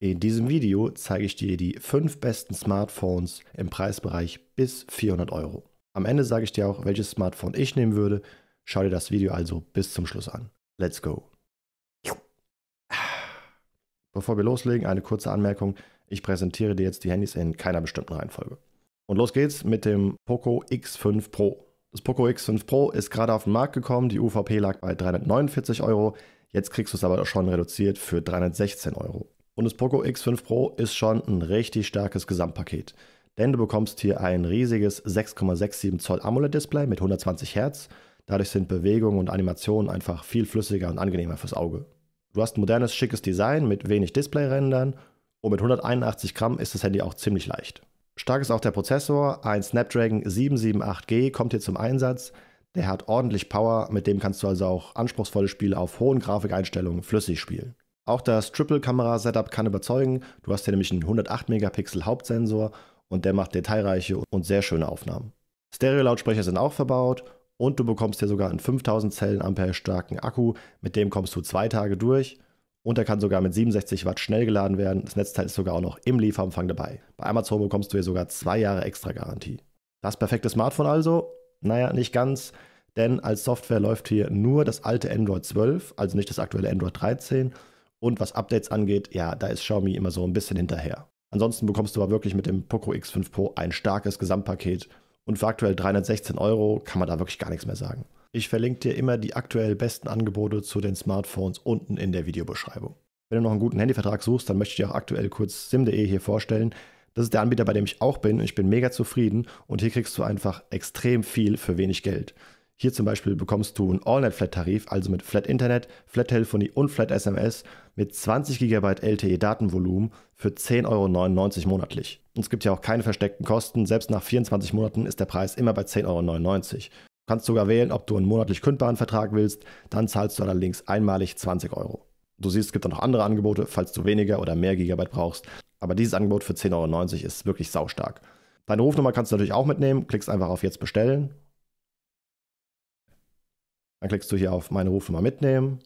In diesem Video zeige ich dir die 5 besten Smartphones im Preisbereich bis 400 Euro. Am Ende sage ich dir auch, welches Smartphone ich nehmen würde. Schau dir das Video also bis zum Schluss an. Let's go! Bevor wir loslegen, eine kurze Anmerkung. Ich präsentiere dir jetzt die Handys in keiner bestimmten Reihenfolge. Und los geht's mit dem Poco X5 Pro. Das Poco X5 Pro ist gerade auf den Markt gekommen. Die UVP lag bei 349 Euro. Jetzt kriegst du es aber schon reduziert für 316 Euro. Und das Poco X5 Pro ist schon ein richtig starkes Gesamtpaket. Denn du bekommst hier ein riesiges 6,67 Zoll AMOLED-Display mit 120 Hertz. Dadurch sind Bewegungen und Animationen einfach viel flüssiger und angenehmer fürs Auge. Du hast ein modernes, schickes Design mit wenig Display-Rändern und mit 181 Gramm ist das Handy auch ziemlich leicht. Stark ist auch der Prozessor, ein Snapdragon 778G kommt hier zum Einsatz. Der hat ordentlich Power, mit dem kannst du also auch anspruchsvolle Spiele auf hohen Grafikeinstellungen flüssig spielen. Auch das Triple-Kamera-Setup kann überzeugen. Du hast hier nämlich einen 108-Megapixel-Hauptsensor und der macht detailreiche und sehr schöne Aufnahmen. Stereo-Lautsprecher sind auch verbaut und du bekommst hier sogar einen 5000 Zellen Ampere starken Akku, mit dem kommst du zwei Tage durch und er kann sogar mit 67 Watt schnell geladen werden. Das Netzteil ist sogar auch noch im Lieferumfang dabei. Bei Amazon bekommst du hier sogar zwei Jahre extra Garantie. Das perfekte Smartphone also? Naja, nicht ganz, denn als Software läuft hier nur das alte Android 12, also nicht das aktuelle Android 13 und was Updates angeht, ja, da ist Xiaomi immer so ein bisschen hinterher. Ansonsten bekommst du aber wirklich mit dem Poco X5 Pro ein starkes Gesamtpaket und für aktuell 316 Euro kann man da wirklich gar nichts mehr sagen. Ich verlinke dir immer die aktuell besten Angebote zu den Smartphones unten in der Videobeschreibung. Wenn du noch einen guten Handyvertrag suchst, dann möchte ich dir auch aktuell kurz sim.de hier vorstellen. Das ist der Anbieter, bei dem ich auch bin. Ich bin mega zufrieden und hier kriegst du einfach extrem viel für wenig Geld. Hier zum Beispiel bekommst du einen All-Net-Flat-Tarif, also mit Flat Internet, Flat Telefonie und Flat SMS mit 20 GB LTE-Datenvolumen für 10,99 Euro monatlich. Und es gibt ja auch keine versteckten Kosten, selbst nach 24 Monaten ist der Preis immer bei 10,99 Euro. Du kannst sogar wählen, ob du einen monatlich kündbaren Vertrag willst, dann zahlst du allerdings einmalig 20 Euro. Du siehst, es gibt auch noch andere Angebote, falls du weniger oder mehr Gigabyte brauchst, aber dieses Angebot für 10,90 Euro ist wirklich saustark. Deine Rufnummer kannst du natürlich auch mitnehmen, klickst einfach auf Jetzt bestellen dann klickst du hier auf meine Rufnummer mitnehmen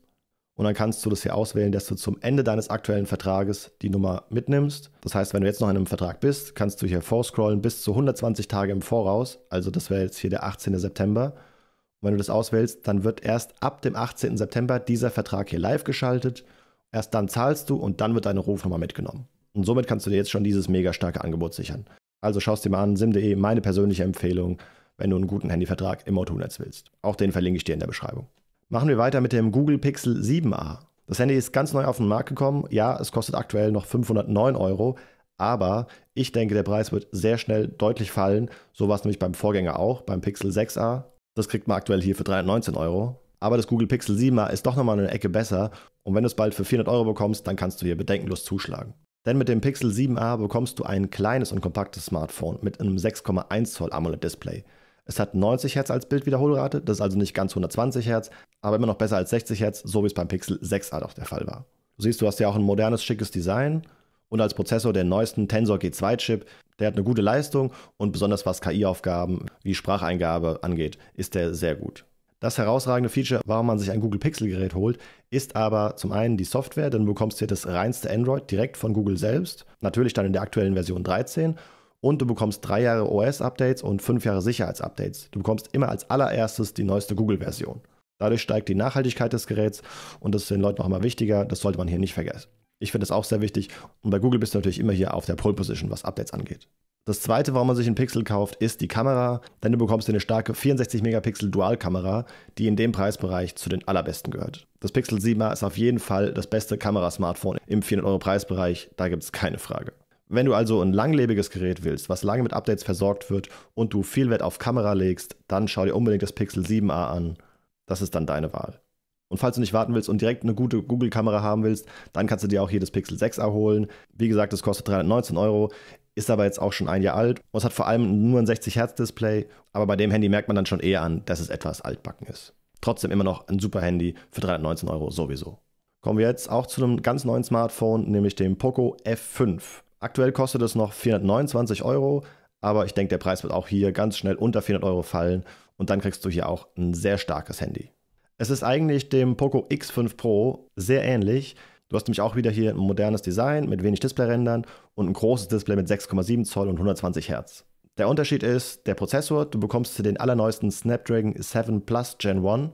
und dann kannst du das hier auswählen, dass du zum Ende deines aktuellen Vertrages die Nummer mitnimmst. Das heißt, wenn du jetzt noch in einem Vertrag bist, kannst du hier vorscrollen bis zu 120 Tage im Voraus. Also das wäre jetzt hier der 18. September. Und wenn du das auswählst, dann wird erst ab dem 18. September dieser Vertrag hier live geschaltet. Erst dann zahlst du und dann wird deine Rufnummer mitgenommen. Und somit kannst du dir jetzt schon dieses mega starke Angebot sichern. Also schaust dir mal an, sim.de, meine persönliche Empfehlung wenn du einen guten Handyvertrag im O2-Netz willst. Auch den verlinke ich dir in der Beschreibung. Machen wir weiter mit dem Google Pixel 7a. Das Handy ist ganz neu auf den Markt gekommen. Ja, es kostet aktuell noch 509 Euro, aber ich denke, der Preis wird sehr schnell deutlich fallen. So war es nämlich beim Vorgänger auch, beim Pixel 6a. Das kriegt man aktuell hier für 319 Euro. Aber das Google Pixel 7a ist doch nochmal eine Ecke besser. Und wenn du es bald für 400 Euro bekommst, dann kannst du hier bedenkenlos zuschlagen. Denn mit dem Pixel 7a bekommst du ein kleines und kompaktes Smartphone mit einem 6,1 Zoll AMOLED-Display. Es hat 90 Hertz als Bildwiederholrate, das ist also nicht ganz 120 Hertz, aber immer noch besser als 60 Hertz, so wie es beim Pixel 6a halt auch der Fall war. Du siehst, du hast ja auch ein modernes, schickes Design und als Prozessor den neuesten Tensor G2-Chip. Der hat eine gute Leistung und besonders was KI-Aufgaben wie Spracheingabe angeht, ist der sehr gut. Das herausragende Feature, warum man sich ein Google Pixel-Gerät holt, ist aber zum einen die Software, denn du bekommst hier das reinste Android direkt von Google selbst, natürlich dann in der aktuellen Version 13 und du bekommst drei Jahre OS-Updates und fünf Jahre Sicherheitsupdates. Du bekommst immer als allererstes die neueste Google-Version. Dadurch steigt die Nachhaltigkeit des Geräts und das ist den Leuten auch immer wichtiger. Das sollte man hier nicht vergessen. Ich finde das auch sehr wichtig und bei Google bist du natürlich immer hier auf der Pole Position, was Updates angeht. Das zweite, warum man sich einen Pixel kauft, ist die Kamera, denn du bekommst eine starke 64 Megapixel Dual-Kamera, die in dem Preisbereich zu den allerbesten gehört. Das Pixel 7a ist auf jeden Fall das beste Kamerasmartphone im 400 Euro Preisbereich, da gibt es keine Frage. Wenn du also ein langlebiges Gerät willst, was lange mit Updates versorgt wird und du viel Wert auf Kamera legst, dann schau dir unbedingt das Pixel 7a an. Das ist dann deine Wahl. Und falls du nicht warten willst und direkt eine gute Google-Kamera haben willst, dann kannst du dir auch hier das Pixel 6a holen. Wie gesagt, das kostet 319 Euro, ist aber jetzt auch schon ein Jahr alt und es hat vor allem nur ein 60-Hertz-Display. Aber bei dem Handy merkt man dann schon eher an, dass es etwas altbacken ist. Trotzdem immer noch ein super Handy für 319 Euro sowieso. Kommen wir jetzt auch zu einem ganz neuen Smartphone, nämlich dem Poco F5. Aktuell kostet es noch 429 Euro, aber ich denke, der Preis wird auch hier ganz schnell unter 400 Euro fallen und dann kriegst du hier auch ein sehr starkes Handy. Es ist eigentlich dem Poco X5 Pro sehr ähnlich. Du hast nämlich auch wieder hier ein modernes Design mit wenig Displayrändern und ein großes Display mit 6,7 Zoll und 120 Hertz. Der Unterschied ist der Prozessor. Du bekommst den allerneuesten Snapdragon 7 Plus Gen 1,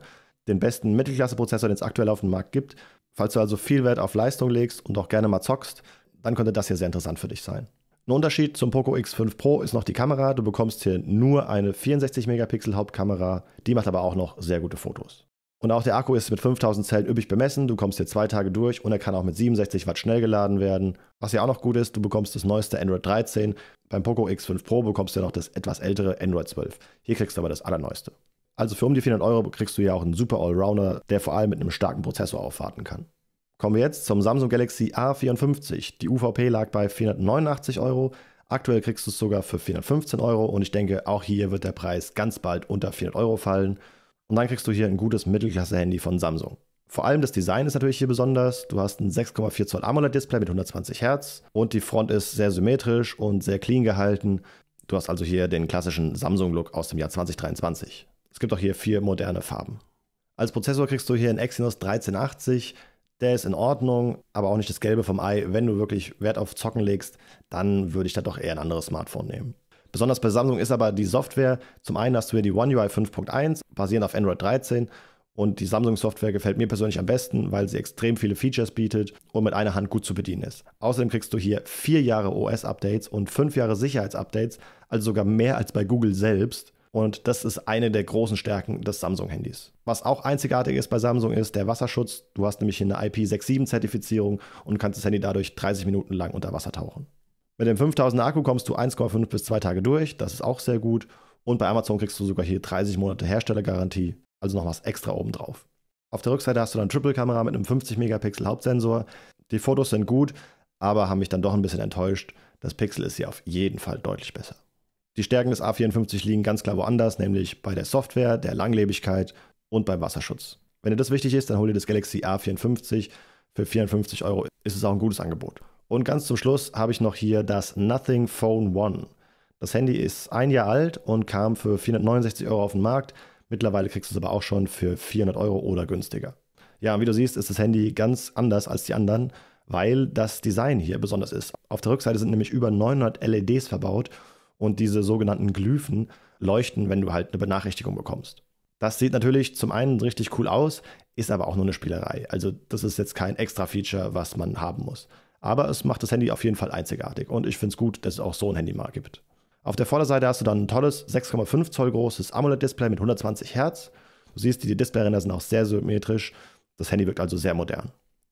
den besten Mittelklasse-Prozessor, den es aktuell auf dem Markt gibt. Falls du also viel Wert auf Leistung legst und auch gerne mal zockst, dann könnte das hier sehr interessant für dich sein. Ein Unterschied zum Poco X5 Pro ist noch die Kamera. Du bekommst hier nur eine 64 Megapixel Hauptkamera, die macht aber auch noch sehr gute Fotos. Und auch der Akku ist mit 5000 Zellen üppig bemessen. Du kommst hier zwei Tage durch und er kann auch mit 67 Watt schnell geladen werden. Was ja auch noch gut ist, du bekommst das neueste Android 13. Beim Poco X5 Pro bekommst du ja noch das etwas ältere Android 12. Hier kriegst du aber das allerneueste. Also für um die 400 Euro kriegst du ja auch einen super Allrounder, der vor allem mit einem starken Prozessor aufwarten kann. Kommen wir jetzt zum Samsung Galaxy A54. Die UVP lag bei 489 Euro. Aktuell kriegst du es sogar für 415 Euro und ich denke, auch hier wird der Preis ganz bald unter 400 Euro fallen. Und dann kriegst du hier ein gutes Mittelklasse-Handy von Samsung. Vor allem das Design ist natürlich hier besonders. Du hast ein 6,4 Zoll AMOLED-Display mit 120 Hertz und die Front ist sehr symmetrisch und sehr clean gehalten. Du hast also hier den klassischen Samsung-Look aus dem Jahr 2023. Es gibt auch hier vier moderne Farben. Als Prozessor kriegst du hier einen Exynos 1380 der ist in Ordnung, aber auch nicht das Gelbe vom Ei. Wenn du wirklich Wert auf Zocken legst, dann würde ich da doch eher ein anderes Smartphone nehmen. Besonders bei Samsung ist aber die Software, zum einen hast du hier die One UI 5.1, basierend auf Android 13. Und die Samsung-Software gefällt mir persönlich am besten, weil sie extrem viele Features bietet und mit einer Hand gut zu bedienen ist. Außerdem kriegst du hier vier Jahre OS-Updates und fünf Jahre Sicherheitsupdates, also sogar mehr als bei Google selbst. Und das ist eine der großen Stärken des Samsung-Handys. Was auch einzigartig ist bei Samsung ist der Wasserschutz. Du hast nämlich hier eine IP67-Zertifizierung und kannst das Handy dadurch 30 Minuten lang unter Wasser tauchen. Mit dem 5000 Akku kommst du 1,5 bis 2 Tage durch. Das ist auch sehr gut. Und bei Amazon kriegst du sogar hier 30 Monate Herstellergarantie. Also noch was extra obendrauf. Auf der Rückseite hast du dann Triple-Kamera mit einem 50-Megapixel-Hauptsensor. Die Fotos sind gut, aber haben mich dann doch ein bisschen enttäuscht. Das Pixel ist hier auf jeden Fall deutlich besser. Die Stärken des A54 liegen ganz klar woanders, nämlich bei der Software, der Langlebigkeit und beim Wasserschutz. Wenn dir das wichtig ist, dann hol dir das Galaxy A54. Für 54 Euro ist es auch ein gutes Angebot. Und ganz zum Schluss habe ich noch hier das Nothing Phone One. Das Handy ist ein Jahr alt und kam für 469 Euro auf den Markt. Mittlerweile kriegst du es aber auch schon für 400 Euro oder günstiger. Ja, wie du siehst, ist das Handy ganz anders als die anderen, weil das Design hier besonders ist. Auf der Rückseite sind nämlich über 900 LEDs verbaut und diese sogenannten Glyphen leuchten, wenn du halt eine Benachrichtigung bekommst. Das sieht natürlich zum einen richtig cool aus, ist aber auch nur eine Spielerei. Also das ist jetzt kein extra Feature, was man haben muss. Aber es macht das Handy auf jeden Fall einzigartig und ich finde es gut, dass es auch so ein Handy mal gibt. Auf der Vorderseite hast du dann ein tolles 6,5 Zoll großes AMOLED-Display mit 120 Hertz. Du siehst, die Displayränder sind auch sehr symmetrisch. Das Handy wirkt also sehr modern.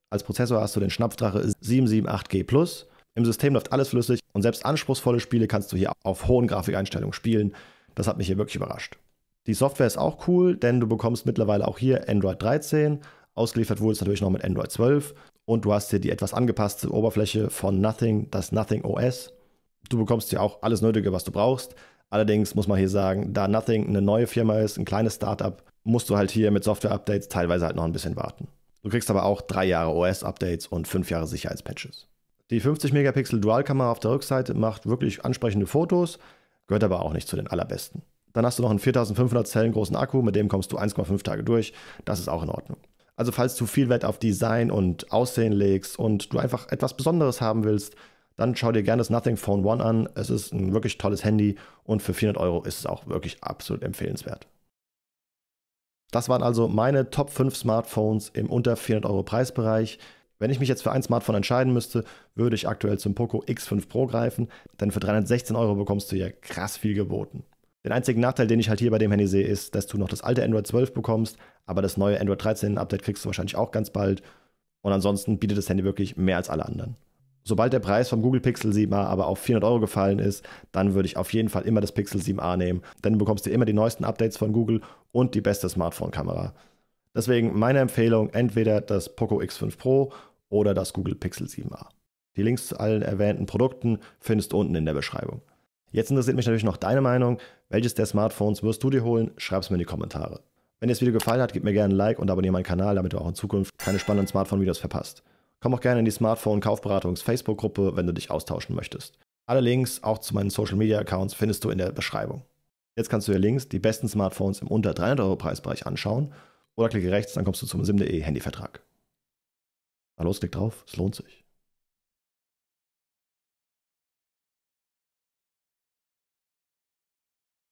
Als Prozessor hast du den Schnapfdrache 778G Plus im System läuft alles flüssig und selbst anspruchsvolle Spiele kannst du hier auf hohen Grafikeinstellungen spielen. Das hat mich hier wirklich überrascht. Die Software ist auch cool, denn du bekommst mittlerweile auch hier Android 13. Ausgeliefert wurde es natürlich noch mit Android 12 und du hast hier die etwas angepasste Oberfläche von Nothing, das Nothing OS. Du bekommst hier auch alles Nötige, was du brauchst. Allerdings muss man hier sagen, da Nothing eine neue Firma ist, ein kleines Startup, musst du halt hier mit Software-Updates teilweise halt noch ein bisschen warten. Du kriegst aber auch drei Jahre OS-Updates und fünf Jahre Sicherheitspatches. Die 50 Megapixel Dualkamera auf der Rückseite macht wirklich ansprechende Fotos, gehört aber auch nicht zu den allerbesten. Dann hast du noch einen 4500 Zellen großen Akku, mit dem kommst du 1,5 Tage durch. Das ist auch in Ordnung. Also falls du viel Wert auf Design und Aussehen legst und du einfach etwas Besonderes haben willst, dann schau dir gerne das Nothing Phone One an. Es ist ein wirklich tolles Handy und für 400 Euro ist es auch wirklich absolut empfehlenswert. Das waren also meine Top 5 Smartphones im unter 400 Euro Preisbereich. Wenn ich mich jetzt für ein Smartphone entscheiden müsste, würde ich aktuell zum Poco X5 Pro greifen, denn für 316 Euro bekommst du ja krass viel geboten. Den einzigen Nachteil, den ich halt hier bei dem Handy sehe, ist, dass du noch das alte Android 12 bekommst, aber das neue Android 13 Update kriegst du wahrscheinlich auch ganz bald. Und ansonsten bietet das Handy wirklich mehr als alle anderen. Sobald der Preis vom Google Pixel 7a aber auf 400 Euro gefallen ist, dann würde ich auf jeden Fall immer das Pixel 7a nehmen, denn du bekommst dir immer die neuesten Updates von Google und die beste Smartphone-Kamera. Deswegen meine Empfehlung entweder das Poco X5 Pro oder das Google Pixel 7a. Die Links zu allen erwähnten Produkten findest du unten in der Beschreibung. Jetzt interessiert mich natürlich noch deine Meinung. Welches der Smartphones wirst du dir holen? Schreib es mir in die Kommentare. Wenn dir das Video gefallen hat, gib mir gerne ein Like und abonniere meinen Kanal, damit du auch in Zukunft keine spannenden Smartphone-Videos verpasst. Komm auch gerne in die Smartphone-Kaufberatungs-Facebook-Gruppe, wenn du dich austauschen möchtest. Alle Links, auch zu meinen Social-Media-Accounts, findest du in der Beschreibung. Jetzt kannst du dir links die besten Smartphones im unter 300 Euro Preisbereich anschauen oder klicke rechts, dann kommst du zum SIM.de Handyvertrag. Na los, klick drauf, es lohnt sich.